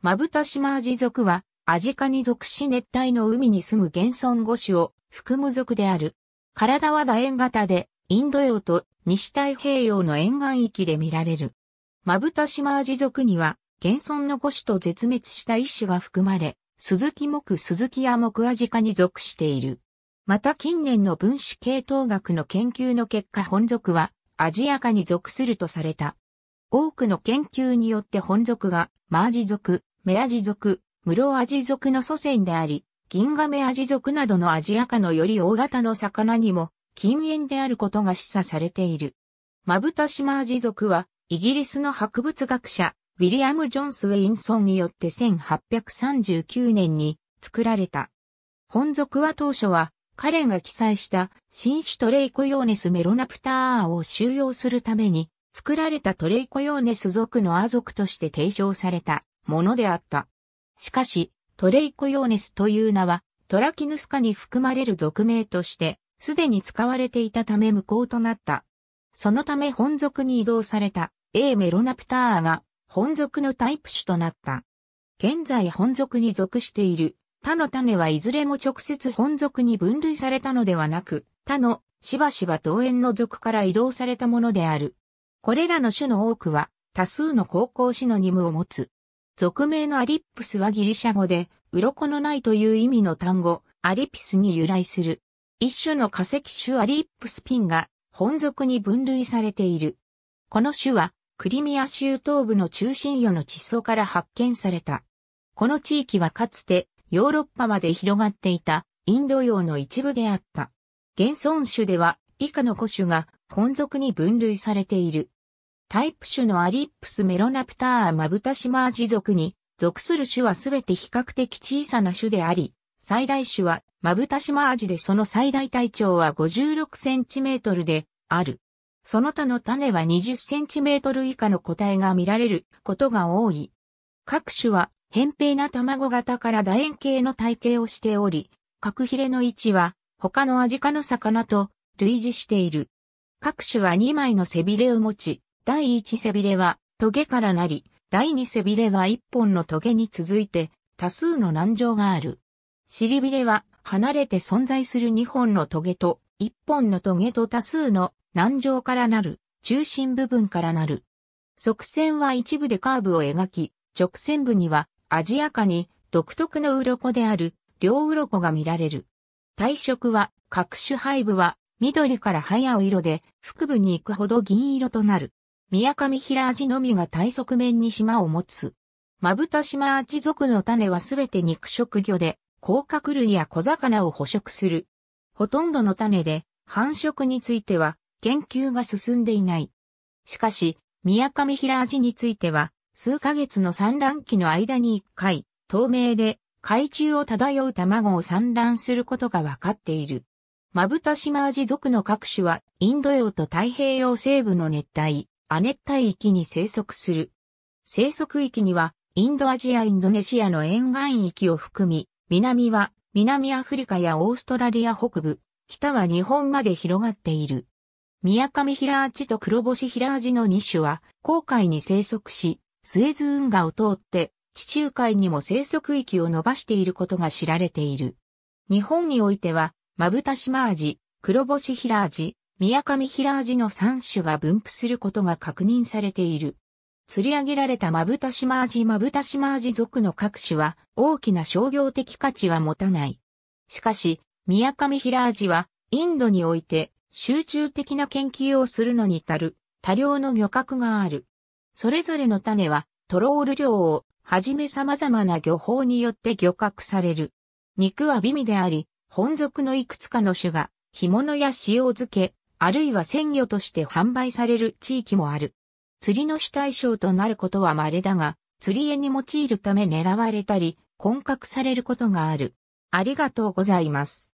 マブタシマアジ族は、アジカに属し熱帯の海に住む原存五種を含む族である。体は楕円型で、インド洋と西太平洋の沿岸域で見られる。マブタシマアジ族には、原存の五種と絶滅した一種が含まれ、鈴木木鈴木や木アジカに属している。また近年の分子系統学の研究の結果本属はアジア科に属するとされた。多くの研究によって本属がマージ属、メアジ族、ムロアジ族の祖先であり、銀メアジ族などのアジア化のより大型の魚にも禁煙であることが示唆されている。マブタシマアジ族は、イギリスの博物学者、ウィリアム・ジョンス・ウェインソンによって1839年に作られた。本族は当初は、彼が記載した新種トレイコヨーネスメロナプターを収容するために作られたトレイコヨーネス族のア族として提唱されたものであった。しかし、トレイコヨーネスという名は、トラキヌスカに含まれる俗名として、すでに使われていたため無効となった。そのため本属に移動された A メロナプターが本属のタイプ種となった。現在本属に属している他の種はいずれも直接本属に分類されたのではなく、他のしばしば同園の属から移動されたものである。これらの種の多くは多数の高校種の任務を持つ。俗名のアリップスはギリシャ語で、鱗のないという意味の単語、アリピスに由来する。一種の化石種アリップスピンが、本属に分類されている。この種は、クリミア州東部の中心魚の地層から発見された。この地域はかつて、ヨーロッパまで広がっていた、インド洋の一部であった。現存種では、以下の古種が、本属に分類されている。タイプ種のアリップスメロナプターマブタシマージ属に属する種はすべて比較的小さな種であり、最大種はマブタシマージでその最大体長は56センチメートルである。その他の種は20センチメートル以下の個体が見られることが多い。各種は扁平な卵型から楕円形の体型をしており、角ヒレの位置は他のアジ科の魚と類似している。各種は2枚の背びれを持ち、第一背びれは、トゲからなり、第二背びれは一本のトゲに続いて、多数の難情がある。尻びれは、離れて存在する二本のトゲと、一本のトゲと多数の難情からなる、中心部分からなる。側線は一部でカーブを描き、直線部には、アジアカに独特の鱗である、両鱗が見られる。体色は、各種背部は、緑から早う色で、腹部に行くほど銀色となる。宮上平アジのみが体側面に島を持つ。まぶた島アジ族の種はすべて肉食魚で、甲殻類や小魚を捕食する。ほとんどの種で、繁殖については、研究が進んでいない。しかし、宮上平アジについては、数ヶ月の産卵期の間に一回、透明で海中を漂う卵を産卵することが分かっている。マブタシマアジ族の各種は、インド洋と太平洋西部の熱帯、亜熱帯域に生息する。生息域には、インドアジア・インドネシアの沿岸域を含み、南は南アフリカやオーストラリア北部、北は日本まで広がっている。ミヤカミヒラアジと黒星ラアジの2種は、航海に生息し、スエズ運河を通って、地中海にも生息域を伸ばしていることが知られている。日本においては、マブタシマアジ、黒星ラアジ、宮上平アの3種が分布することが確認されている。釣り上げられたマブタシマアジマブタシマアジ族の各種は大きな商業的価値は持たない。しかし、宮上平アジはインドにおいて集中的な研究をするのに足る多量の漁獲がある。それぞれの種はトロール漁をはじめ様々な漁法によって漁獲される。肉は美味であり、本属のいくつかの種が干物や塩漬け、あるいは鮮魚として販売される地域もある。釣りの主対象となることは稀だが、釣り絵に用いるため狙われたり、混獲されることがある。ありがとうございます。